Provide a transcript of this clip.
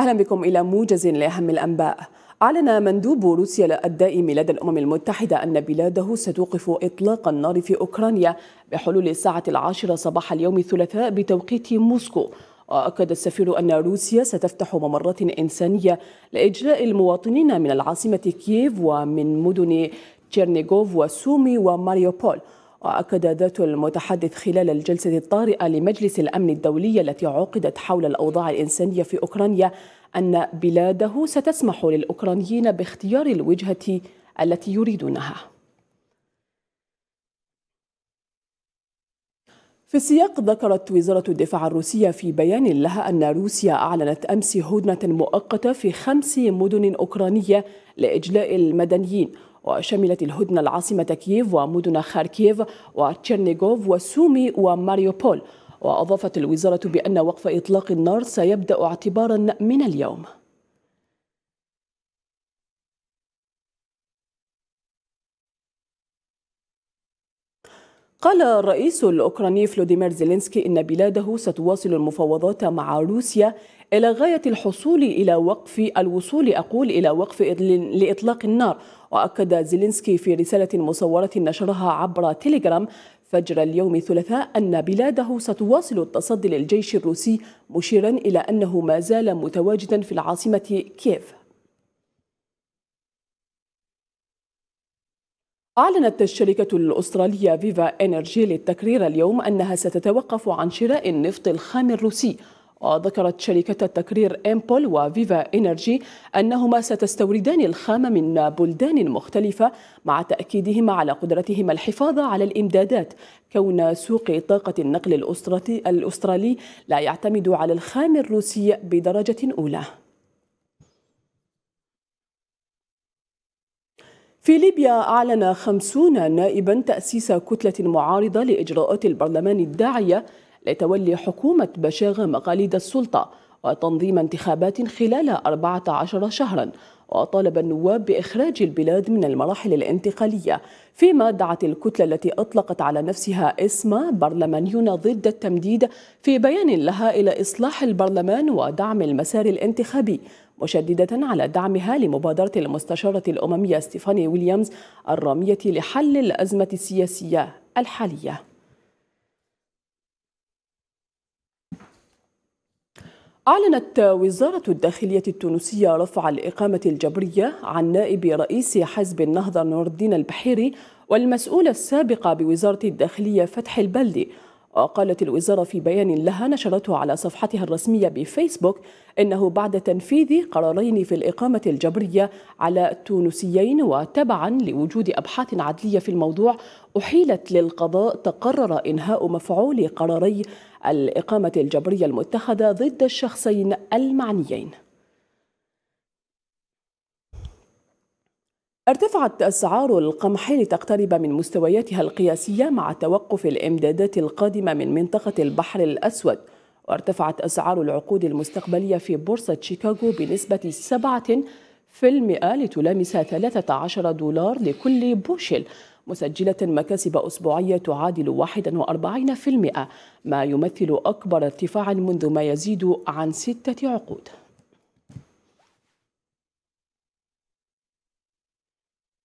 أهلا بكم إلى موجز لأهم الأنباء أعلن مندوب روسيا الدائم لدى الأمم المتحدة أن بلاده ستوقف إطلاق النار في أوكرانيا بحلول الساعة العاشرة صباح اليوم الثلاثاء بتوقيت موسكو وأكد السفير أن روسيا ستفتح ممرات إنسانية لإجلاء المواطنين من العاصمة كييف ومن مدن تشيرنيغوف وسومي وماريوبول وأكد ذات المتحدث خلال الجلسة الطارئة لمجلس الأمن الدولي التي عقدت حول الأوضاع الإنسانية في أوكرانيا أن بلاده ستسمح للأوكرانيين باختيار الوجهة التي يريدونها في السياق ذكرت وزارة الدفاع الروسية في بيان لها أن روسيا أعلنت أمس هدنة مؤقتة في خمس مدن أوكرانية لإجلاء المدنيين وشملت الهدنة العاصمة كييف ومدن خاركيف وتشيرنيغوف وسومي وماريوبول وأضافت الوزارة بأن وقف إطلاق النار سيبدأ اعتبارا من اليوم قال الرئيس الأوكراني فلوديمير زيلينسكي إن بلاده ستواصل المفاوضات مع روسيا إلى غاية الحصول إلى وقف الوصول أقول إلى وقف لإطلاق النار وأكد زيلينسكي في رسالة مصورة نشرها عبر تيليجرام فجر اليوم الثلاثاء أن بلاده ستواصل التصدي للجيش الروسي مشيرا إلى أنه ما زال متواجدا في العاصمة كييف أعلنت الشركة الأسترالية فيفا إنرجي للتكرير اليوم أنها ستتوقف عن شراء النفط الخام الروسي وذكرت شركة التكرير إمبول وفيفا إنرجي أنهما ستستوردان الخام من بلدان مختلفة مع تأكيدهما على قدرتهما الحفاظ على الإمدادات كون سوق طاقة النقل الأسترالي لا يعتمد على الخام الروسي بدرجة أولى في ليبيا أعلن خمسون نائبا تأسيس كتلة معارضة لإجراءات البرلمان الداعية لتولي حكومة بشاغ مقاليد السلطة وتنظيم انتخابات خلال 14 شهرا وطالب النواب بإخراج البلاد من المراحل الانتقالية فيما دعت الكتلة التي أطلقت على نفسها اسم برلمانيون ضد التمديد في بيان لها إلى إصلاح البرلمان ودعم المسار الانتخابي مشددة على دعمها لمبادرة المستشارة الأممية ستيفاني ويليامز الرامية لحل الأزمة السياسية الحالية أعلنت وزارة الداخلية التونسية رفع الإقامة الجبرية عن نائب رئيس حزب النهضة نور الدين البحيري والمسؤولة السابقة بوزارة الداخلية فتح البلدي وقالت الوزارة في بيان لها نشرته على صفحتها الرسمية بفيسبوك إنه بعد تنفيذ قرارين في الإقامة الجبرية على تونسيين وتبعا لوجود أبحاث عدلية في الموضوع أحيلت للقضاء تقرر إنهاء مفعول قراري الإقامة الجبرية المتخذة ضد الشخصين المعنيين ارتفعت أسعار القمح لتقترب من مستوياتها القياسية مع توقف الإمدادات القادمة من منطقة البحر الأسود وارتفعت أسعار العقود المستقبلية في بورصة شيكاغو بنسبة 7% لتلامس 13 دولار لكل بوشل مسجلة مكاسب أسبوعية تعادل 41% ما يمثل أكبر ارتفاع منذ ما يزيد عن ستة عقود